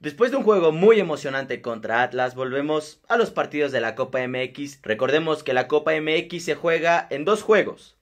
Después de un juego muy emocionante contra Atlas, volvemos a los partidos de la Copa MX. Recordemos que la Copa MX se juega en dos juegos,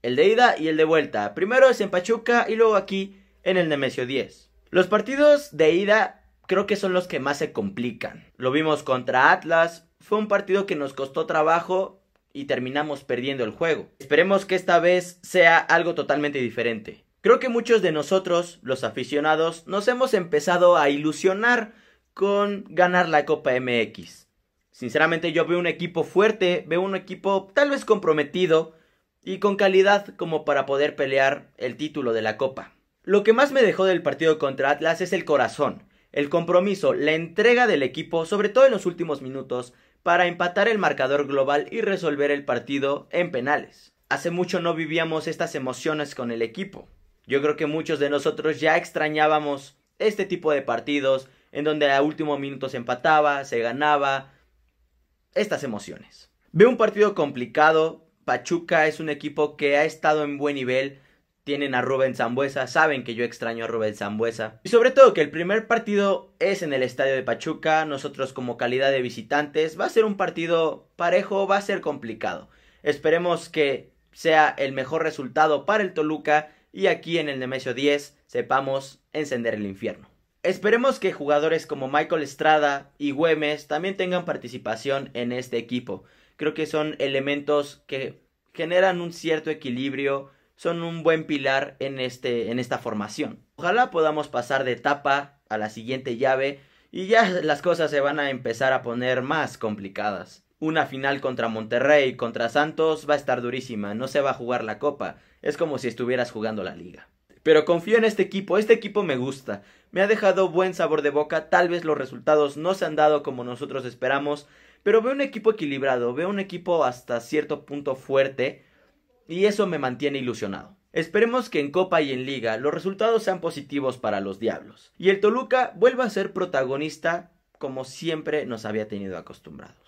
el de ida y el de vuelta. Primero es en Pachuca y luego aquí en el Nemesio 10. Los partidos de ida creo que son los que más se complican. Lo vimos contra Atlas, fue un partido que nos costó trabajo y terminamos perdiendo el juego. Esperemos que esta vez sea algo totalmente diferente. Creo que muchos de nosotros, los aficionados, nos hemos empezado a ilusionar con ganar la Copa MX. Sinceramente yo veo un equipo fuerte, veo un equipo tal vez comprometido y con calidad como para poder pelear el título de la Copa. Lo que más me dejó del partido contra Atlas es el corazón, el compromiso, la entrega del equipo, sobre todo en los últimos minutos, para empatar el marcador global y resolver el partido en penales. Hace mucho no vivíamos estas emociones con el equipo. Yo creo que muchos de nosotros ya extrañábamos este tipo de partidos en donde a último minuto se empataba, se ganaba, estas emociones. Veo un partido complicado, Pachuca es un equipo que ha estado en buen nivel, tienen a Rubén Zambuesa, saben que yo extraño a Rubén Zambuesa. Y sobre todo que el primer partido es en el estadio de Pachuca, nosotros como calidad de visitantes, va a ser un partido parejo, va a ser complicado. Esperemos que sea el mejor resultado para el Toluca y aquí en el Nemesio 10 sepamos encender el infierno. Esperemos que jugadores como Michael Estrada y Güemes también tengan participación en este equipo. Creo que son elementos que generan un cierto equilibrio, son un buen pilar en, este, en esta formación. Ojalá podamos pasar de etapa a la siguiente llave y ya las cosas se van a empezar a poner más complicadas una final contra Monterrey, contra Santos, va a estar durísima, no se va a jugar la copa, es como si estuvieras jugando la liga. Pero confío en este equipo, este equipo me gusta, me ha dejado buen sabor de boca, tal vez los resultados no se han dado como nosotros esperamos, pero veo un equipo equilibrado, veo un equipo hasta cierto punto fuerte y eso me mantiene ilusionado. Esperemos que en Copa y en Liga los resultados sean positivos para los Diablos y el Toluca vuelva a ser protagonista como siempre nos había tenido acostumbrados.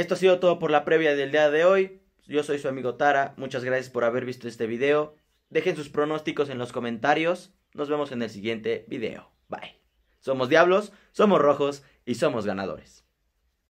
Esto ha sido todo por la previa del día de hoy. Yo soy su amigo Tara. Muchas gracias por haber visto este video. Dejen sus pronósticos en los comentarios. Nos vemos en el siguiente video. Bye. Somos diablos, somos rojos y somos ganadores.